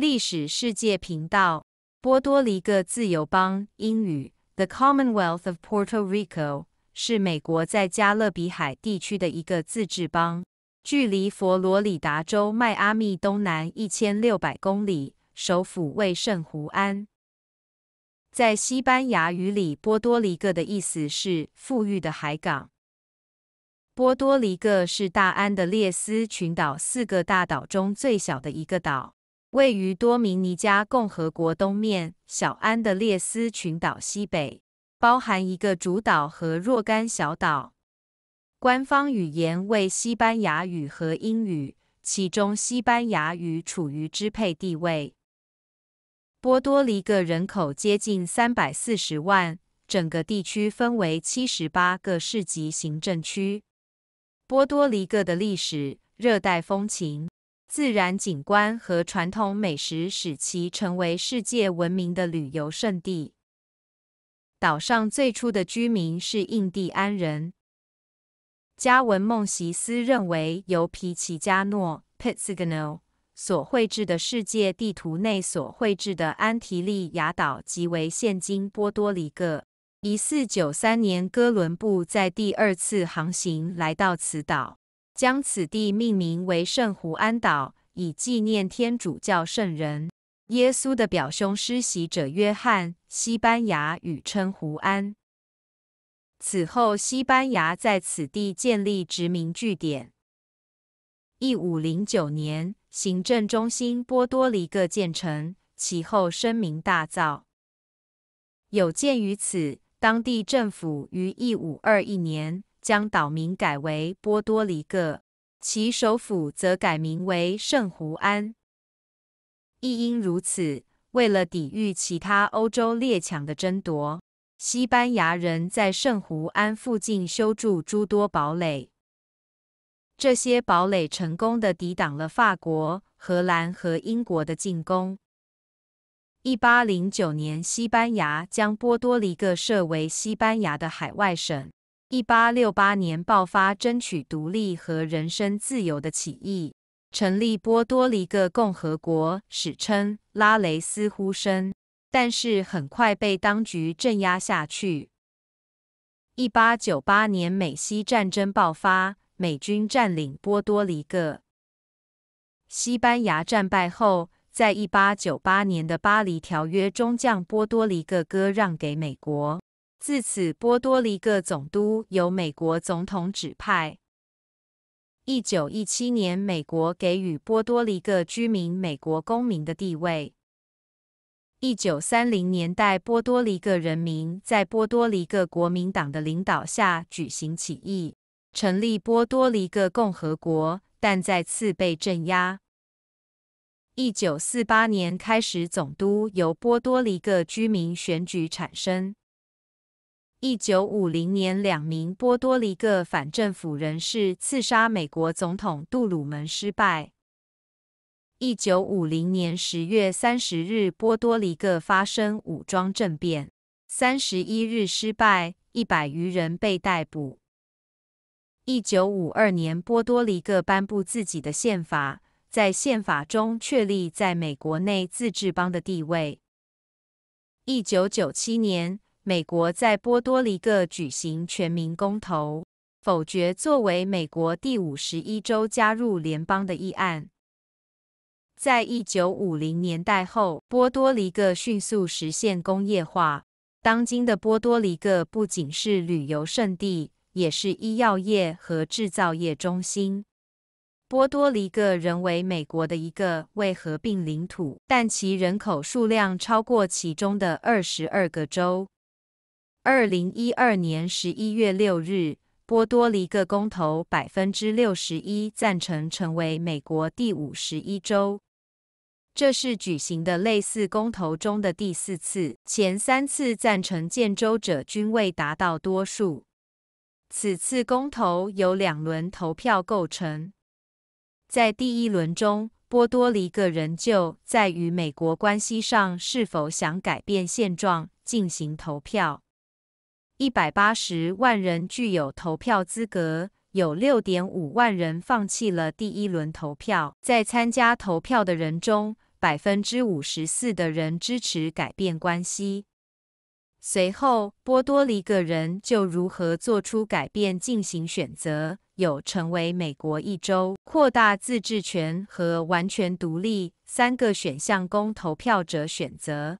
历史世界频道，波多黎各自由邦（英语：The Commonwealth of Puerto Rico） 是美国在加勒比海地区的一个自治邦，距离佛罗里达州迈阿密东南一千六百公里，首府为圣胡安。在西班牙语里，波多黎各的意思是“富裕的海港”。波多黎各是大安的列斯群岛四个大岛中最小的一个岛。位于多米尼加共和国东面小安的列斯群岛西北，包含一个主岛和若干小岛。官方语言为西班牙语和英语，其中西班牙语处于支配地位。波多黎各人口接近三百四十万，整个地区分为七十八个市级行政区。波多黎各的历史、热带风情。自然景观和传统美食使其成为世界闻名的旅游胜地。岛上最初的居民是印第安人。加文·孟席斯认为，由皮奇加诺 （Pizzano） 所绘制的世界地图内所绘制的安提利亚岛即为现今波多黎各。一四九三年，哥伦布在第二次航行来到此岛。将此地命名为圣胡安岛，以纪念天主教圣人耶稣的表兄施洗者约翰（西班牙语称胡安）。此后，西班牙在此地建立殖民据点。一五零九年，行政中心波多黎各建成，其后声名大噪。有鉴于此，当地政府于一五二一年。将岛名改为波多黎各，其首府则改名为圣胡安。亦因如此，为了抵御其他欧洲列强的争夺，西班牙人在圣胡安附近修筑诸多堡垒。这些堡垒成功的抵挡了法国、荷兰和英国的进攻。一八零九年，西班牙将波多黎各设为西班牙的海外省。一八六八年爆发争取独立和人身自由的起义，成立波多黎各共和国，史称“拉雷斯呼声”，但是很快被当局镇压下去。一八九八年美西战争爆发，美军占领波多黎各。西班牙战败后，在一八九八年的巴黎条约中，将波多黎各割让给美国。自此，波多黎各总督由美国总统指派。一九一七年，美国给予波多黎各居民美国公民的地位。一九三零年代，波多黎各人民在波多黎各国民党的领导下举行起义，成立波多黎各共和国，但再次被镇压。一九四八年开始，总督由波多黎各居民选举产生。一九五零年，两名波多黎各反政府人士刺杀美国总统杜鲁门失败。一九五零年十月三十日，波多黎各发生武装政变，三十一日失败，一百余人被逮捕。一九五二年，波多黎各颁布自己的宪法，在宪法中确立在美国内自治邦的地位。一九九七年。美国在波多黎各举行全民公投，否决作为美国第五十一州加入联邦的议案。在一九五零年代后，波多黎各迅速实现工业化。当今的波多黎各不仅是旅游胜地，也是医药业和制造业中心。波多黎各仍为美国的一个未合并领土，但其人口数量超过其中的二十二个州。二零一二年十一月六日，波多黎各公投百分之六十一赞成成为美国第五十一州。这是举行的类似公投中的第四次，前三次赞成建州者均未达到多数。此次公投由两轮投票构成，在第一轮中，波多黎各人就在与美国关系上是否想改变现状进行投票。一百八十万人具有投票资格，有六点五万人放弃了第一轮投票。在参加投票的人中，百分之五十四的人支持改变关系。随后，波多黎各人就如何做出改变进行选择，有成为美国一州、扩大自治权和完全独立三个选项供投票者选择。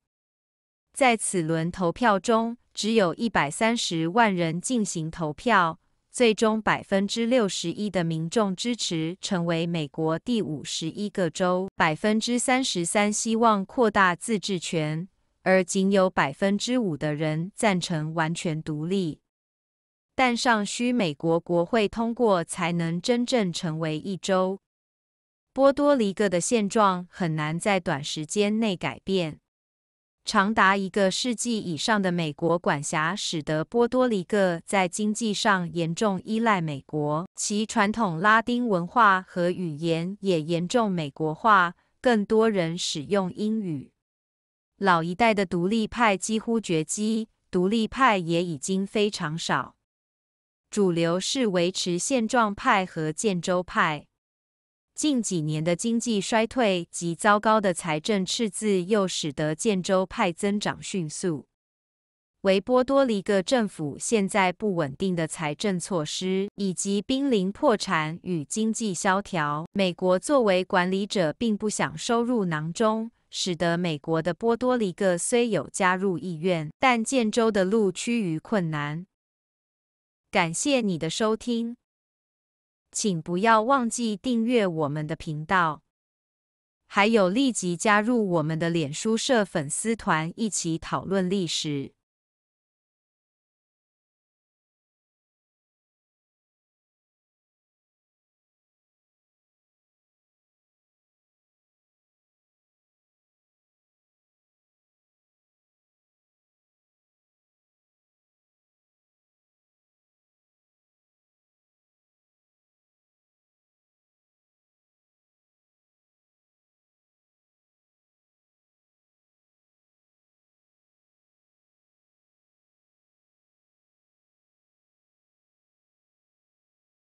在此轮投票中，只有一百三十万人进行投票，最终百分之六十一的民众支持成为美国第五十一个州，百分之三十三希望扩大自治权，而仅有百分之五的人赞成完全独立。但尚需美国国会通过才能真正成为一州。波多黎各的现状很难在短时间内改变。长达一个世纪以上的美国管辖，使得波多黎各在经济上严重依赖美国，其传统拉丁文化和语言也严重美国化，更多人使用英语。老一代的独立派几乎绝迹，独立派也已经非常少，主流是维持现状派和建州派。近几年的经济衰退及糟糕的财政赤字，又使得建州派增长迅速。维波多黎各政府现在不稳定的财政措施，以及濒临破产与经济萧条，美国作为管理者并不想收入囊中，使得美国的波多黎各虽有加入意愿，但建州的路趋于困难。感谢你的收听。请不要忘记订阅我们的频道，还有立即加入我们的脸书社粉丝团，一起讨论历史。